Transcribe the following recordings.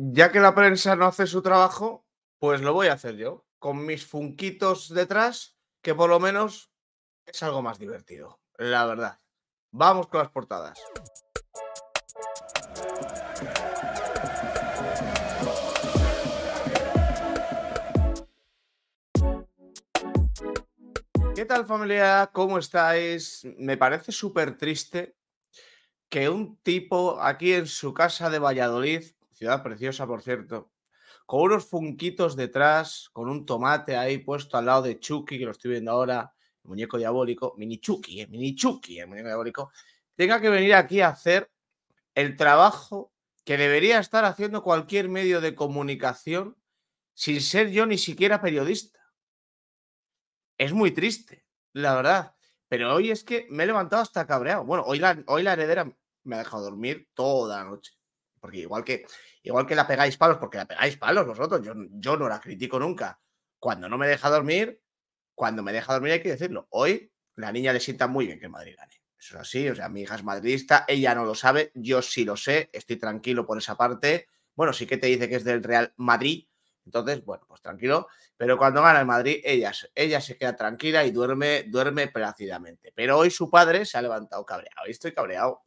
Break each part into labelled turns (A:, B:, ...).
A: ya que la prensa no hace su trabajo, pues lo voy a hacer yo, con mis funquitos detrás, que por lo menos es algo más divertido, la verdad. Vamos con las portadas. ¿Qué tal familia? ¿Cómo estáis? Me parece súper triste que un tipo aquí en su casa de Valladolid Ciudad preciosa, por cierto. Con unos funquitos detrás, con un tomate ahí puesto al lado de Chucky, que lo estoy viendo ahora, el muñeco diabólico, mini Chucky, eh, mini Chucky, el muñeco diabólico, tenga que venir aquí a hacer el trabajo que debería estar haciendo cualquier medio de comunicación sin ser yo ni siquiera periodista. Es muy triste, la verdad. Pero hoy es que me he levantado hasta cabreado. Bueno, hoy hoy la heredera me ha dejado dormir toda la noche. Porque igual que, igual que la pegáis palos, porque la pegáis palos vosotros, yo, yo no la critico nunca. Cuando no me deja dormir, cuando me deja dormir hay que decirlo. Hoy la niña le sienta muy bien que Madrid gane. Eso es así, o sea, mi hija es madridista, ella no lo sabe, yo sí lo sé, estoy tranquilo por esa parte. Bueno, sí que te dice que es del Real Madrid, entonces, bueno, pues tranquilo, pero cuando gana el Madrid, ella, ella se queda tranquila y duerme, duerme plácidamente. Pero hoy su padre se ha levantado cabreado, y estoy cabreado.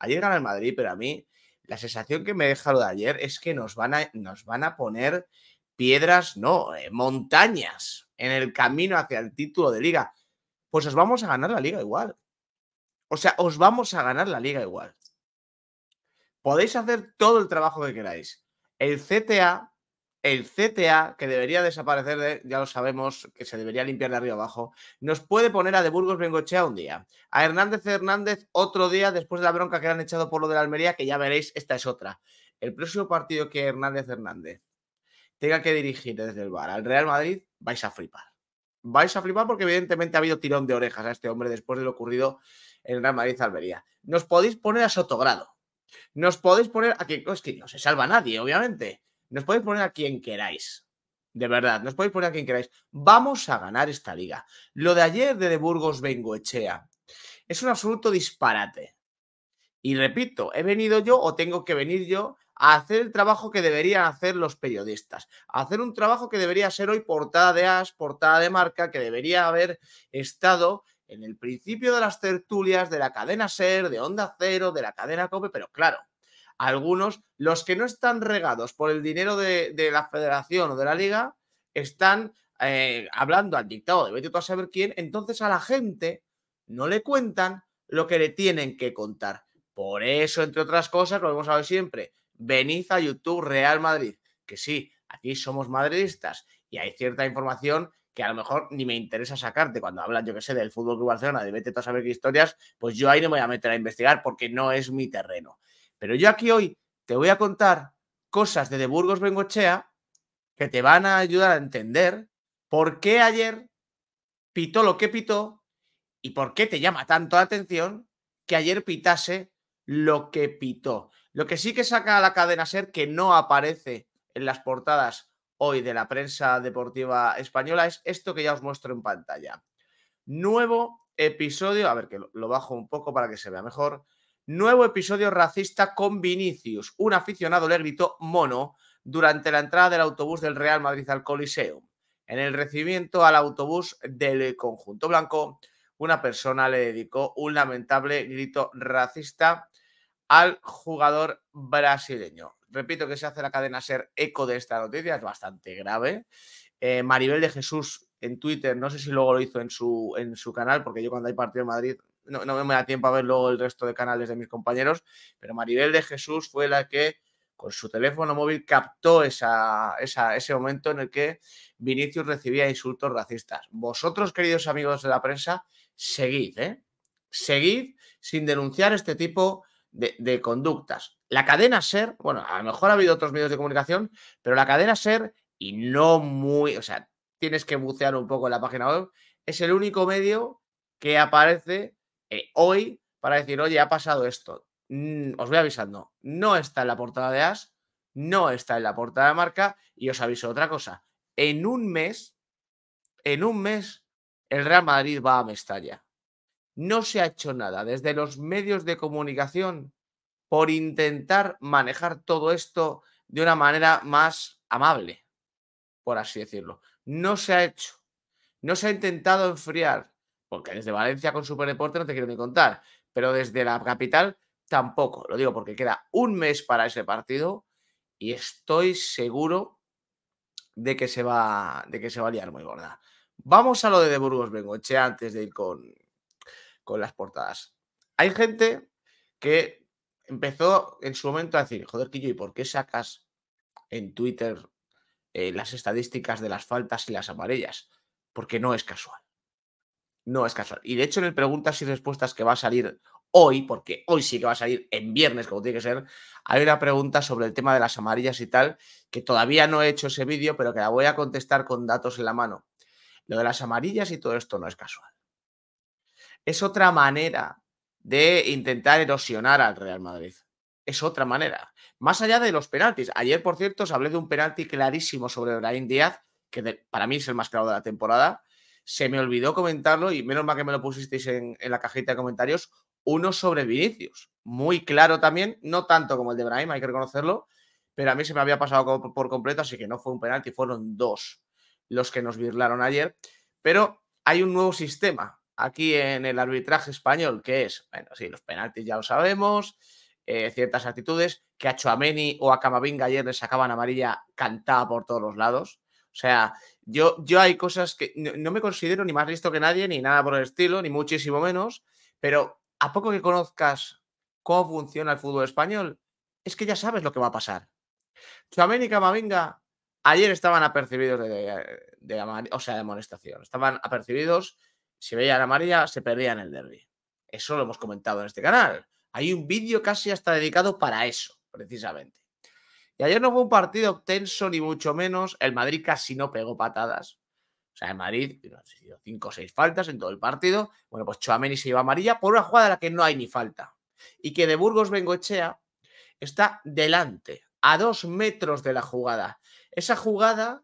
A: Ayer gana el Madrid, pero a mí la sensación que me deja lo de ayer es que nos van a, nos van a poner piedras, no, eh, montañas en el camino hacia el título de liga. Pues os vamos a ganar la liga igual. O sea, os vamos a ganar la liga igual. Podéis hacer todo el trabajo que queráis. El CTA el CTA, que debería desaparecer, ya lo sabemos, que se debería limpiar de arriba abajo, nos puede poner a De Burgos Bengochea un día, a Hernández Hernández otro día después de la bronca que le han echado por lo de la Almería, que ya veréis, esta es otra. El próximo partido que Hernández Hernández tenga que dirigir desde el bar al Real Madrid, vais a flipar. Vais a flipar porque evidentemente ha habido tirón de orejas a este hombre después de lo ocurrido en Real Madrid Almería. Nos podéis poner a Sotogrado. Nos podéis poner a que, es que no se salva nadie, obviamente nos podéis poner a quien queráis. De verdad, nos podéis poner a quien queráis. Vamos a ganar esta liga. Lo de ayer de, de Burgos Bengoechea es un absoluto disparate. Y repito, he venido yo o tengo que venir yo a hacer el trabajo que deberían hacer los periodistas, a hacer un trabajo que debería ser hoy portada de As, portada de marca, que debería haber estado en el principio de las tertulias de la cadena Ser, de Onda Cero, de la cadena COPE, pero claro, algunos, los que no están regados por el dinero de, la federación o de la liga, están eh, hablando al dictado de vete a saber quién, entonces a la gente no le cuentan lo que le tienen que contar. Por eso, entre otras cosas, lo hemos hablado siempre, venid a YouTube Real Madrid, que sí, aquí somos madridistas y hay cierta información que a lo mejor ni me interesa sacarte cuando hablan, yo que sé, del Fútbol Club Barcelona, de vete a saber qué historias, pues yo ahí no me voy a meter a investigar porque no es mi terreno. Pero yo aquí hoy te voy a contar cosas de, de Burgos Bengochea que te van a ayudar a entender por qué ayer pitó lo que pitó y por qué te llama tanto la atención que ayer pitase lo que pitó. Lo que sí que saca a la cadena ser que no aparece en las portadas hoy de la prensa deportiva española es esto que ya os muestro en pantalla. Nuevo episodio, a ver que lo bajo un poco para que se vea mejor. Nuevo episodio racista con Vinicius. Un aficionado le gritó mono durante la entrada del autobús del Real Madrid al Coliseum. En el recibimiento al autobús del conjunto blanco, una persona le dedicó un lamentable grito racista al jugador brasileño. Repito que se hace la cadena ser eco de esta noticia, es bastante grave. Eh, Maribel de Jesús en Twitter, no sé si luego lo hizo en su, en su canal, porque yo cuando hay partido en Madrid no, me da tiempo a ver luego el resto de canales de mis compañeros, pero Maribel de Jesús fue la que con su teléfono móvil captó esa, ese momento en el que Vinicius recibía insultos racistas. Vosotros, queridos amigos de la prensa, seguid, ¿eh? Seguid sin denunciar este tipo de, de conductas. La cadena SER, bueno, a lo mejor ha habido otros medios de comunicación, pero la cadena SER, y no muy, o sea, tienes que bucear un poco en la página web, es el único medio que aparece eh, hoy para decir, oye, ha pasado esto. Mm, os voy avisando, no está en la portada de As, no está en la portada de marca y os aviso otra cosa. En un mes, en un mes, el Real Madrid va a Mestalla. No se ha hecho nada desde los medios de comunicación por intentar manejar todo esto de una manera más amable, por así decirlo. No se ha hecho. No se ha intentado enfriar porque desde Valencia con Superdeporte no te quiero ni contar, pero desde la capital tampoco. Lo digo porque queda un mes para ese partido y estoy seguro de que se va, de que se va a liar muy gorda. Vamos a lo de, de Burgos Bengoche antes de ir con, las portadas. Hay gente que empezó en su momento a decir, joder, Quillo, ¿y por qué sacas en Twitter eh, las estadísticas de las faltas y las amarillas? Porque no es casual no es casual. Y de hecho, en el preguntas y respuestas que va a salir hoy, porque hoy sí que va a salir en viernes, como tiene que ser, hay una pregunta sobre el tema de las amarillas y tal, que todavía no he hecho ese vídeo, pero que la voy a contestar con datos en la mano. Lo de las amarillas y todo esto no es casual. Es otra manera de intentar erosionar al Real Madrid. Es otra manera. Más allá de los penaltis. Ayer, por cierto, os hablé de un penalti clarísimo sobre Brahim Díaz, que para mí es el más claro de la temporada, se me olvidó comentarlo y menos mal que me lo pusisteis en, la cajita de comentarios, uno sobre Vinicius. Muy claro también, no tanto como el de Brahim, hay que reconocerlo, pero a mí se me había pasado por completo, así que no fue un penalti, fueron dos los que nos virlaron ayer. Pero hay un nuevo sistema aquí en el arbitraje español, que es, bueno, sí, los penaltis ya lo sabemos, eh, ciertas actitudes, que a Chuameni o a Camavinga ayer les sacaban amarilla cantada por todos los lados. O sea, yo, yo hay cosas que no, me considero ni más listo que nadie, ni nada por el estilo, ni muchísimo menos, pero a poco que conozcas cómo funciona el fútbol español, es que ya sabes lo que va a pasar. y Camavinga ayer estaban apercibidos de, de, o sea, de amonestación. Estaban apercibidos, si veían María se perdían el derby. Eso lo hemos comentado en este canal. Hay un vídeo casi hasta dedicado para eso, precisamente. Y ayer no fue un partido tenso, ni mucho menos. El Madrid casi no pegó patadas. O sea, en Madrid, no sido cinco o seis faltas en todo el partido. Bueno, pues Chouameni se lleva amarilla por una jugada a la que no hay ni falta. Y que de Burgos bengochea está delante, a dos metros de la jugada. Esa jugada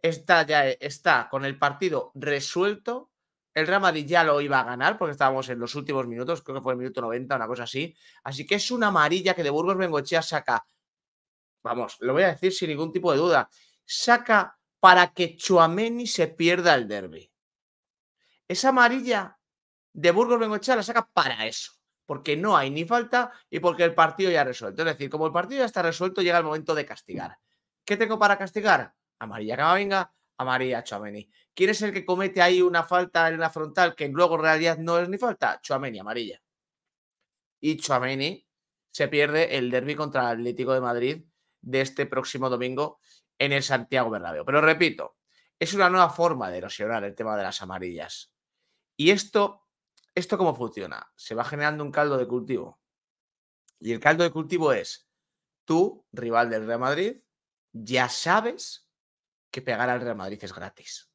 A: está ya está con el partido resuelto. El Real Madrid ya lo iba a ganar porque estábamos en los últimos minutos, creo que fue el minuto 90, una cosa así. Así que es una amarilla que de Burgos Bengochea saca vamos, lo voy a decir sin ningún tipo de duda, saca para que Chuameni se pierda el derby. Esa amarilla de Burgos Bengochea la saca para eso, porque no hay ni falta y porque el partido ya ha resuelto. Es decir, como el partido ya está resuelto, llega el momento de castigar. ¿Qué tengo para castigar? Amarilla Camavinga, amarilla Chuameni. ¿Quién es el que comete ahí una falta en la frontal que luego en realidad no es ni falta? Chuameni, amarilla. Y Chuameni se pierde el derby contra el Atlético de Madrid de este próximo domingo en el Santiago Bernabéu. Pero repito, es una nueva forma de erosionar el tema de las amarillas. ¿Y esto, esto cómo funciona? Se va generando un caldo de cultivo. Y el caldo de cultivo es, tú, rival del Real Madrid, ya sabes que pegar al Real Madrid es gratis.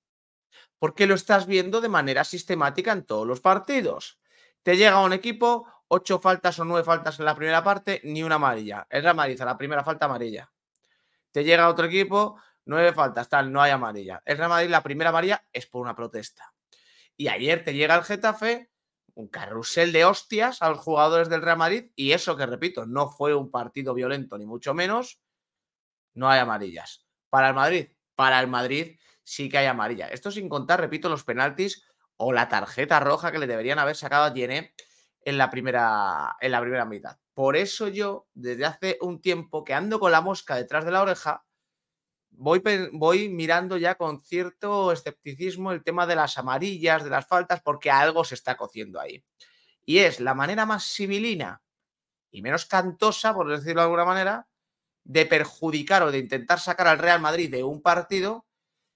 A: Porque lo estás viendo de manera sistemática en todos los partidos. Te llega un equipo ocho faltas o nueve faltas en la primera parte, ni una amarilla. Es la a la primera falta amarilla. Te llega otro equipo, nueve faltas, tal, no hay amarilla. El Real Madrid, la primera amarilla es por una protesta. Y ayer te llega el Getafe, un carrusel de hostias a los jugadores del Real Madrid, y eso que repito, no fue un partido violento, ni mucho menos, no hay amarillas. Para el Madrid, para el Madrid sí que hay amarilla. Esto sin contar, repito, los penaltis o la tarjeta roja que le deberían haber sacado a Tiene en la primera, en la primera mitad. Por eso yo, desde hace un tiempo que ando con la mosca detrás de la oreja, voy, voy mirando ya con cierto escepticismo el tema de las amarillas, de las faltas, porque algo se está cociendo ahí. Y es la manera más civilina y menos cantosa, por decirlo de alguna manera, de perjudicar o de intentar sacar al Real Madrid de un partido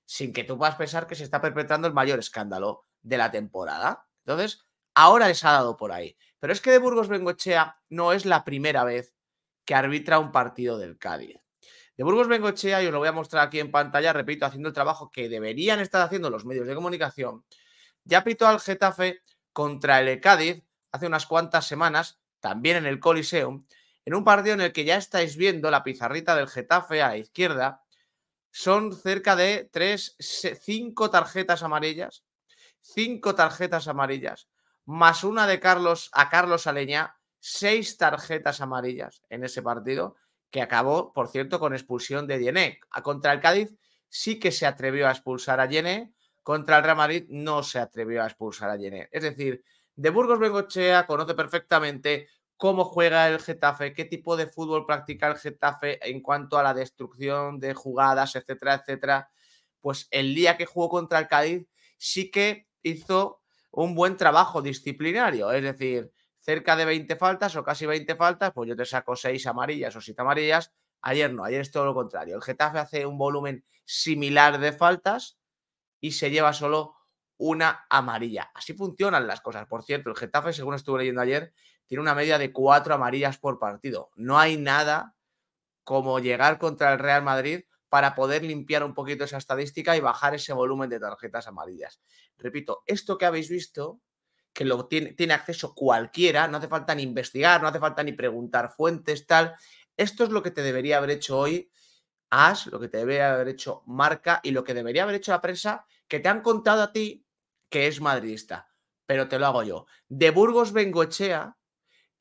A: sin que tú puedas pensar que se está perpetrando el mayor escándalo de la temporada. Entonces, Ahora les ha dado por ahí. Pero es que de Burgos Bengochea no es la primera vez que arbitra un partido del Cádiz. De Burgos Bengochea, y os lo voy a mostrar aquí en pantalla, repito, haciendo el trabajo que deberían estar haciendo los medios de comunicación, ya pitó al Getafe contra el Cádiz hace unas cuantas semanas, también en el Coliseum, en un partido en el que ya estáis viendo la pizarrita del Getafe a la izquierda, son cerca de tres, cinco tarjetas amarillas, cinco tarjetas amarillas, más una de Carlos a Carlos Aleña, seis tarjetas amarillas en ese partido, que acabó, por cierto, con expulsión de a ah, Contra el Cádiz sí que se atrevió a expulsar a Yene contra el Real Madrid no se atrevió a expulsar a Yené. Es decir, de Burgos Bengochea conoce perfectamente cómo juega el Getafe, qué tipo de fútbol practica el Getafe en cuanto a la destrucción de jugadas, etcétera, etcétera. Pues el día que jugó contra el Cádiz sí que hizo un buen trabajo disciplinario, es decir, cerca de 20 faltas o casi 20 faltas, pues yo te saco 6 amarillas o 7 amarillas. Ayer no, ayer es todo lo contrario. El Getafe hace un volumen similar de faltas y se lleva solo una amarilla. Así funcionan las cosas. Por cierto, el Getafe, según estuve leyendo ayer, tiene una media de 4 amarillas por partido. No hay nada como llegar contra el Real Madrid para poder limpiar un poquito esa estadística y bajar ese volumen de tarjetas amarillas. Repito, esto que habéis visto, que lo tiene, tiene acceso cualquiera, no hace falta ni investigar, no hace falta ni preguntar fuentes, tal. Esto es lo que te debería haber hecho hoy As, lo que te debería haber hecho Marca y lo que debería haber hecho la prensa, que te han contado a ti que es madridista, pero te lo hago yo. De Burgos Bengochea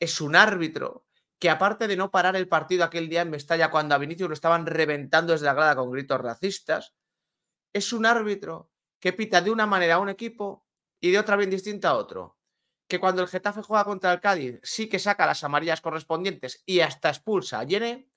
A: es un árbitro que aparte de no parar el partido aquel día en Mestalla cuando a Vinicius lo estaban reventando desde la grada con gritos racistas, es un árbitro que pita de una manera a un equipo y de otra bien distinta a otro. Que cuando el Getafe juega contra el Cádiz sí que saca las amarillas correspondientes y hasta expulsa a Yene.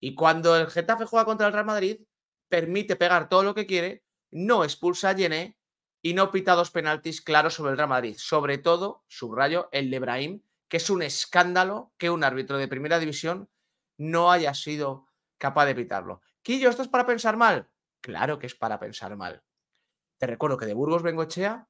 A: Y cuando el Getafe juega contra el Real Madrid, permite pegar todo lo que quiere, no expulsa a Yene y no pita dos penaltis claros sobre el Real Madrid. Sobre todo, subrayo, el de Brahim, que es un escándalo que un árbitro de primera división no haya sido capaz de evitarlo. Quillo, ¿esto es para pensar mal? Claro que es para pensar mal. Te recuerdo que de Burgos Bengochea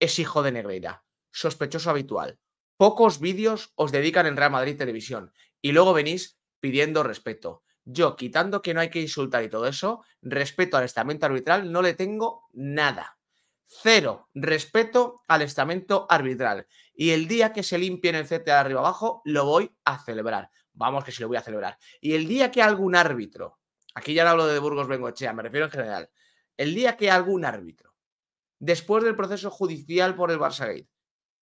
A: es hijo de Negreira, sospechoso habitual. Pocos vídeos os dedican en Real Madrid Televisión y luego venís pidiendo respeto. Yo, quitando que no hay que insultar y todo eso, respeto al estamento arbitral no le tengo nada cero respeto al estamento arbitral. Y el día que se en el CT de arriba abajo, lo voy a celebrar. Vamos que sí lo voy a celebrar. Y el día que algún árbitro, aquí ya no hablo de Burgos Bengochea, me refiero en general, el día que algún árbitro, después del proceso judicial por el Barça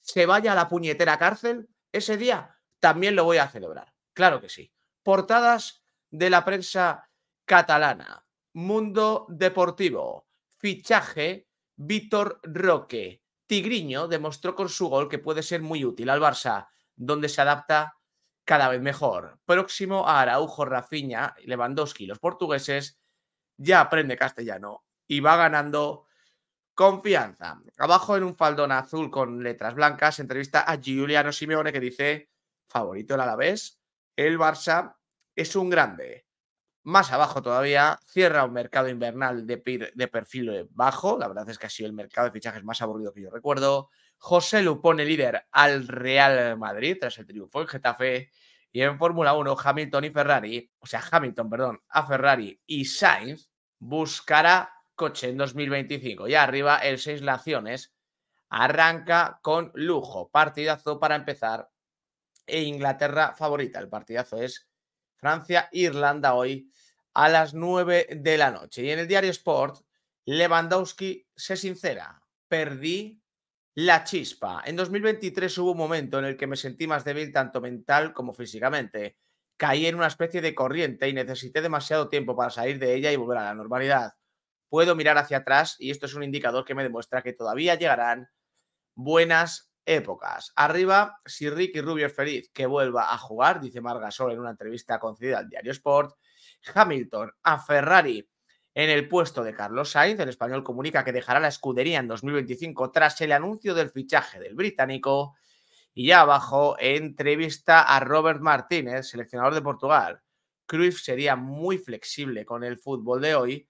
A: se vaya a la puñetera cárcel, ese día también lo voy a celebrar. Claro que sí. Portadas de la prensa catalana, Mundo Deportivo, fichaje Víctor Roque. Tigriño demostró con su gol que puede ser muy útil al Barça, donde se adapta cada vez mejor. Próximo a Araujo, Rafinha, Lewandowski, los portugueses, ya aprende castellano y va ganando confianza. Abajo en un faldón azul con letras blancas, entrevista a Giuliano Simeone que dice, favorito el Alavés, el Barça es un grande. Más abajo todavía, cierra un mercado invernal de, de, perfil eh, bajo. La verdad es que ha sido el mercado de fichajes más aburrido que yo recuerdo. José Lu pone líder al Real Madrid tras el triunfo en Getafe. Y en Fórmula 1, Hamilton y Ferrari, o sea, Hamilton, perdón, a Ferrari y Sainz buscará coche en 2025. Ya arriba, el Seis Naciones arranca con lujo. Partidazo para empezar. E Inglaterra favorita. El partidazo es Francia, Irlanda hoy a las 9 de la noche. Y en el diario Sport, Lewandowski se sincera, perdí la chispa. En 2023 hubo un momento en el que me sentí más débil tanto mental como físicamente. Caí en una especie de corriente y necesité demasiado tiempo para salir de ella y volver a la normalidad. Puedo mirar hacia atrás y esto es un indicador que me demuestra que todavía llegarán buenas épocas. Arriba, si Ricky Rubio es feliz, que vuelva a jugar, dice sol en una entrevista concedida al diario Sport. Hamilton a Ferrari en el puesto de Carlos Sainz. El español comunica que dejará la escudería en 2025 tras el anuncio del fichaje del británico. Y ya abajo, entrevista a Robert Martínez, seleccionador de Portugal. Cruyff sería muy flexible con el fútbol de hoy.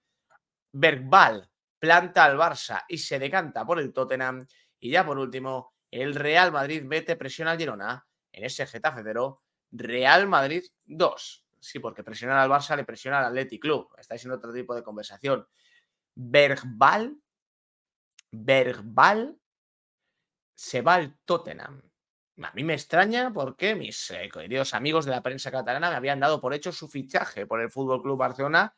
A: Bergbal planta al Barça y se decanta por el Tottenham. Y ya por último, el Real Madrid mete presión al Girona en ese Getafe 0, Real Madrid 2. Sí, porque presionar al Barça le presiona al Athletic Club. Estáis en otro tipo de conversación. Bergbal, verbal, se va al Tottenham. A mí me extraña porque mis eh, queridos amigos de la prensa catalana me habían dado por hecho su fichaje por el Fútbol Club Barcelona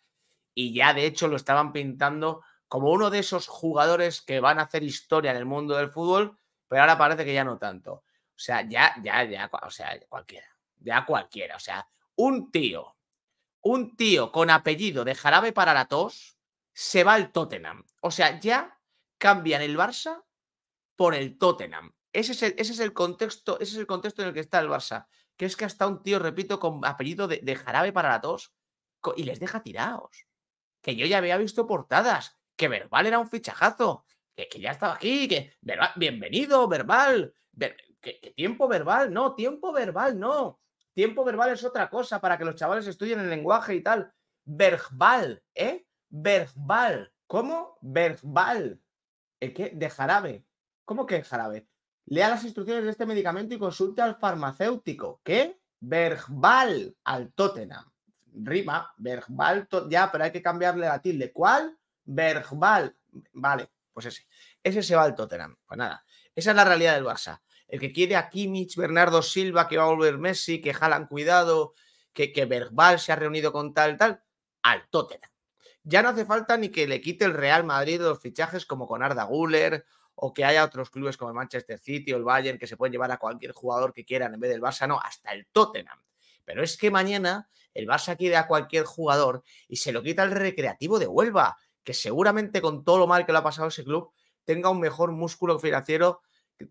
A: y ya de hecho lo estaban pintando como uno de esos jugadores que van a hacer historia en el mundo del fútbol pero ahora parece que ya no tanto. O sea, ya, ya, ya, o sea, cualquiera, ya cualquiera, o sea, un tío, un tío con apellido de jarabe para la tos, se va al Tottenham. O sea, ya cambian el Barça por el Tottenham. Ese es el, ese es el, contexto, es el contexto en el que está el Barça. Que es que hasta un tío, repito, con apellido de, de jarabe para la tos y les deja tirados. Que yo ya había visto portadas, que Verbal era un fichajazo, que, que ya estaba aquí, que bienvenido, verbal, que, tiempo verbal, no, tiempo verbal, no. Tiempo verbal es otra cosa para que los chavales estudien el lenguaje y tal. Verbal, ¿eh? Verbal. ¿Cómo? Verbal. ¿El qué? De jarabe. ¿Cómo que jarabe? Lea las instrucciones de este medicamento y consulte al farmacéutico. ¿Qué? Verbal al Tottenham. Rima, verbal, ya, pero hay que cambiarle la tilde. ¿Cuál? Verbal. Vale, pues ese. Ese se va al Tottenham. Pues nada, esa es la realidad del Barça. El que quiere a Kimmich, Bernardo Silva, que va a volver Messi, que jalan cuidado, que, que se ha reunido con tal, tal, al Tottenham. Ya no hace falta ni que le quite el Real Madrid los fichajes como con Arda Guller o que haya otros clubes como el Manchester City o el Bayern que se pueden llevar a cualquier jugador que quieran en vez del Barça, no, hasta el Tottenham. Pero es que mañana el Barça quiere a cualquier jugador y se lo quita el recreativo de Huelva que seguramente con todo lo mal que le ha pasado ese club, tenga un mejor músculo financiero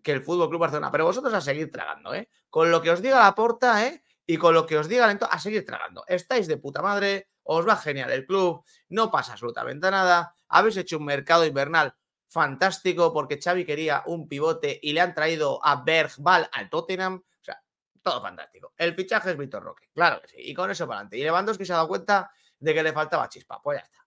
A: que el Fútbol Club Barcelona. Pero vosotros a seguir tragando, ¿eh? Con lo que os diga la porta, ¿eh? Y con lo que os diga lento, a seguir tragando. Estáis de puta madre, os va genial el club, no pasa absolutamente nada. Habéis hecho un mercado invernal fantástico porque Xavi quería un pivote y le han traído a Bergval al Tottenham. O sea, todo fantástico. El fichaje es Víctor Roque, claro que sí. Y con eso para adelante. Y Lewandowski se ha dado cuenta de que le faltaba chispa. Pues ya está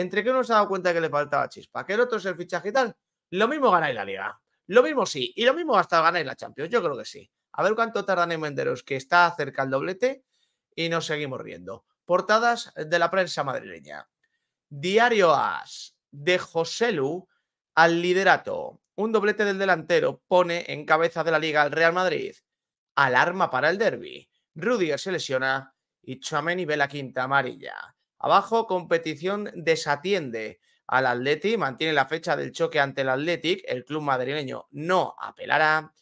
A: entre que uno se ha dado cuenta que le faltaba chispa, que el otro es el fichaje y tal, lo mismo ganáis la liga. Lo mismo sí, y lo mismo hasta ganáis la Champions, yo creo que sí. A ver cuánto tardan en venderos, que está cerca el doblete y nos seguimos riendo. Portadas de la prensa madrileña. Diario As de Lu al liderato. Un doblete del delantero pone en cabeza de la liga al Real Madrid. Alarma para el derby. Rudiger se lesiona y y ve la quinta amarilla. Abajo, competición desatiende al Atleti, mantiene la fecha del choque ante el Athletic, el club madrileño no apelará.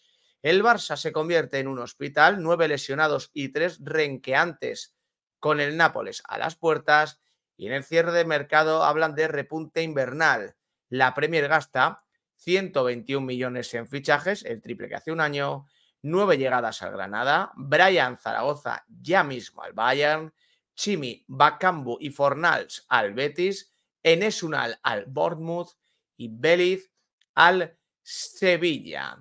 A: El Barça se convierte en un hospital, nueve lesionados y tres renqueantes con el Nápoles a las puertas. Y en el cierre de mercado hablan de repunte invernal. La Premier gasta 121 millones en fichajes, el triple que hace un año, nueve llegadas al Granada, Brian Zaragoza ya mismo al Bayern, Chimi, Bacambu y Fornals al Betis, Enesunal al Bournemouth y Beliz al Sevilla.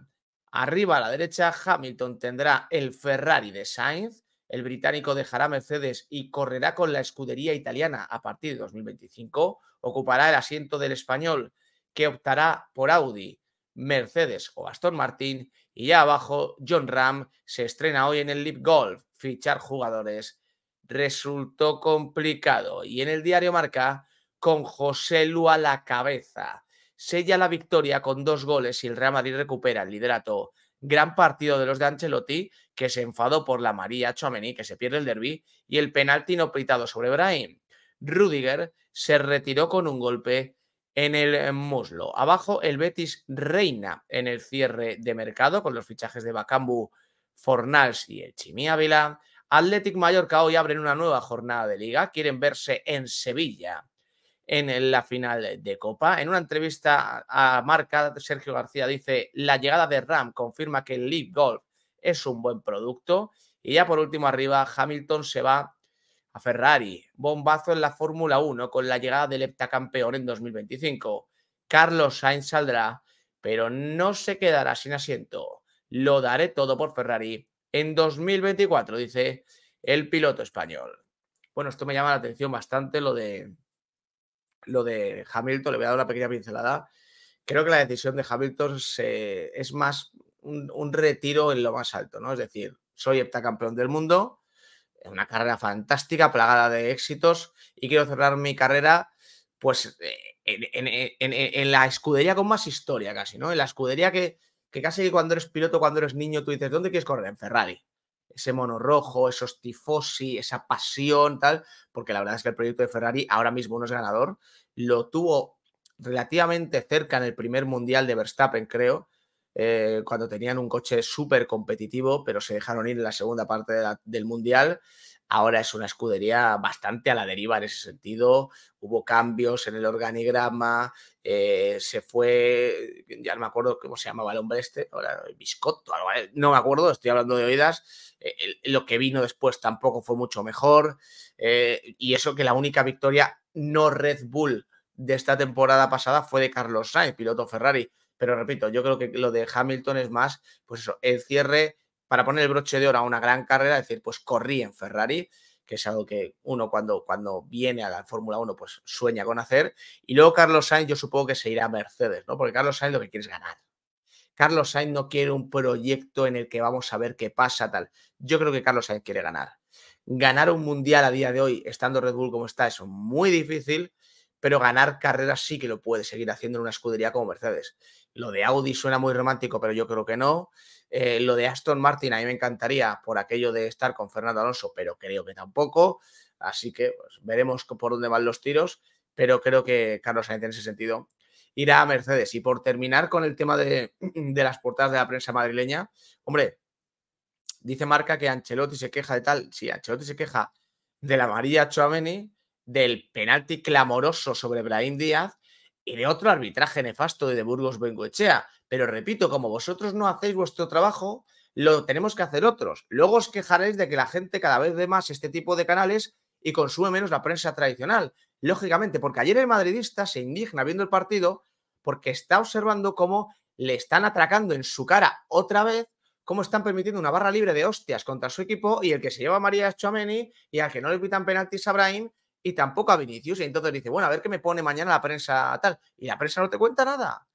A: Arriba a la derecha, Hamilton tendrá el Ferrari de Sainz, el británico dejará Mercedes y correrá con la escudería italiana a partir de 2025, ocupará el asiento del español que optará por Audi, Mercedes o Aston Martin y ya abajo John Ram se estrena hoy en el Leap Golf, fichar jugadores resultó complicado y en el diario Marca con José Lua la cabeza. Sella la victoria con dos goles y el Real Madrid recupera el liderato. Gran partido de los de Ancelotti, que se enfadó por la María Chouameni, que se pierde el derby, y el penalti no pitado sobre Brahim. Rudiger se retiró con un golpe en el muslo. Abajo, el Betis reina en el cierre de mercado con los fichajes de Bacambu, Fornals y el Chimi Ávila. Athletic Mallorca hoy abren una nueva jornada de liga. Quieren verse en Sevilla en la final de Copa. En una entrevista a Marca, Sergio García dice, la llegada de Ram confirma que el League Golf es un buen producto. Y ya por último arriba, Hamilton se va a Ferrari. Bombazo en la Fórmula 1 con la llegada del heptacampeón en 2025. Carlos Sainz saldrá, pero no se quedará sin asiento. Lo daré todo por Ferrari en 2024, dice el piloto español. Bueno, esto me llama la atención bastante lo de lo de Hamilton, le voy a dar una pequeña pincelada. Creo que la decisión de Hamilton es más un, retiro en lo más alto, ¿no? Es decir, soy heptacampeón del mundo, una carrera fantástica, plagada de éxitos, y quiero cerrar mi carrera, pues, eh, en, en la escudería con más historia casi, ¿no? En la escudería que, que casi cuando eres piloto, cuando eres niño, tú dices, ¿dónde quieres correr? En Ferrari. Ese mono rojo, esos tifosi, esa pasión, tal, porque la verdad es que el proyecto de Ferrari ahora mismo no es ganador. Lo tuvo relativamente cerca en el primer mundial de Verstappen, creo, eh, cuando tenían un coche súper competitivo, pero se dejaron ir en la segunda parte del mundial. Ahora es una escudería bastante a la deriva en ese sentido. Hubo cambios en el organigrama, eh, se fue, ya no me acuerdo cómo se llamaba el hombre este, ahora Biscotto, no me acuerdo, estoy hablando de oídas. Eh, lo que vino después tampoco fue mucho mejor. Eh, y eso que la única victoria no Red Bull de esta temporada pasada fue de Carlos Sainz, piloto Ferrari. Pero repito, yo creo que lo de Hamilton es más, pues eso, el cierre para poner el broche de oro a una gran carrera, es decir, pues corrí en Ferrari, que es algo que uno cuando, cuando viene a la Fórmula 1 pues sueña con hacer. Y luego Carlos Sainz yo supongo que se irá a Mercedes, ¿no? Porque Carlos Sainz lo que quiere es ganar. Carlos Sainz no quiere un proyecto en el que vamos a ver qué pasa, tal. Yo creo que Carlos Sainz quiere ganar. Ganar un mundial a día de hoy, estando Red Bull como está, es muy difícil, pero ganar carreras sí que lo puede seguir haciendo en una escudería como Mercedes. Lo de Audi suena muy romántico, pero yo creo que no. Eh, lo de Aston Martin a mí me encantaría por aquello de estar con Fernando Alonso, pero creo que tampoco. Así que pues, veremos por dónde van los tiros, pero creo que Carlos Sainz en ese sentido irá a Mercedes. Y por terminar con el tema de, las portadas de la prensa madrileña, hombre, dice Marca que Ancelotti se queja de tal. Sí, Ancelotti se queja de la María Chouameni, del penalti clamoroso sobre Brahim Díaz y de otro arbitraje nefasto de Burgos Bengoechea. Pero repito, como vosotros no hacéis vuestro trabajo, lo tenemos que hacer otros. Luego os quejaréis de que la gente cada vez ve más este tipo de canales y consume menos la prensa tradicional. Lógicamente, porque ayer el madridista se indigna viendo el partido porque está observando cómo le están atracando en su cara otra vez, cómo están permitiendo una barra libre de hostias contra su equipo y el que se lleva a María Chomeni y al que no le pitan penaltis a Brahim y tampoco a Vinicius. Y entonces dice, bueno, a ver qué me pone mañana la prensa tal. Y la prensa no te cuenta nada.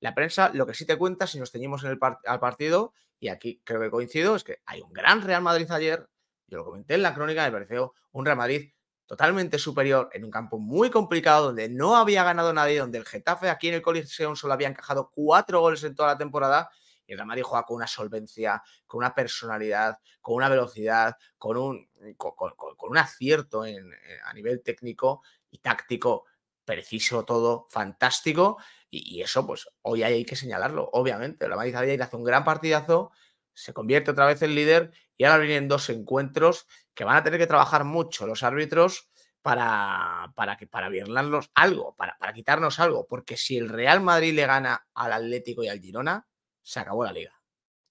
A: La prensa lo que sí te cuenta, si nos ceñimos en el al partido, y aquí creo que coincido, es que hay un gran Real Madrid ayer, yo lo comenté en la crónica, me pareció un Real Madrid totalmente superior en un campo muy complicado donde no había ganado nadie, donde el Getafe aquí en el Coliseum solo había encajado cuatro goles en toda la temporada y Real Madrid juega con una solvencia, con una personalidad, con una velocidad, con un, mm, con, un acierto eh, a nivel técnico y táctico preciso todo, fantástico. Y, eso, pues hoy hay que señalarlo, obviamente. El Real Madrid hace un gran partidazo, se convierte otra vez en líder y ahora vienen dos encuentros que van a tener que trabajar mucho los árbitros para, para, que, para algo, para, para quitarnos algo. Porque si el Real Madrid le gana al Atlético y al Girona, se acabó la liga.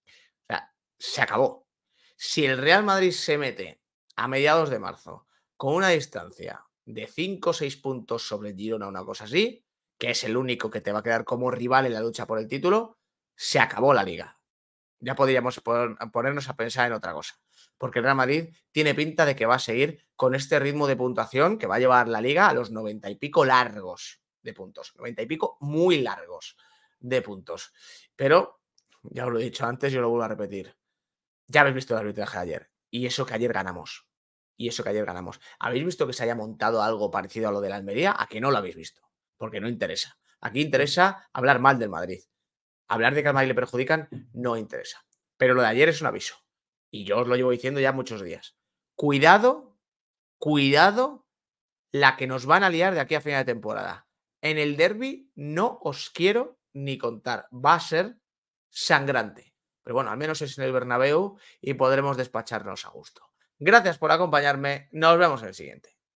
A: O sea, se acabó. Si el Real Madrid se mete a mediados de marzo con una distancia de 5 o 6 puntos sobre el Girona, una cosa así, que es el único que te va a quedar como rival en la lucha por el título, se acabó la liga. Ya podríamos ponernos a pensar en otra cosa, porque el Real Madrid tiene pinta de que va a seguir con este ritmo de puntuación que va a llevar la liga a los 90 y pico largos de puntos, 90 y pico muy largos de puntos. Pero ya os lo he dicho antes, yo lo vuelvo a repetir. Ya habéis visto el arbitraje de ayer. Y eso que ayer ganamos. Y eso que ayer ganamos. ¿Habéis visto que se haya montado algo parecido a lo de la Almería? A que no lo habéis visto. Porque no interesa. Aquí mm. interesa hablar mal del Madrid. Hablar de que al Madrid le perjudican no interesa. Pero lo de ayer es un aviso. Y yo os lo llevo diciendo ya muchos días. Cuidado, cuidado la que nos van a liar de aquí a final de temporada. En el derby no os quiero ni contar. Va a ser sangrante. Pero bueno, al menos es en el Bernabéu y podremos despacharnos a gusto. Gracias por acompañarme. Nos vemos en el siguiente.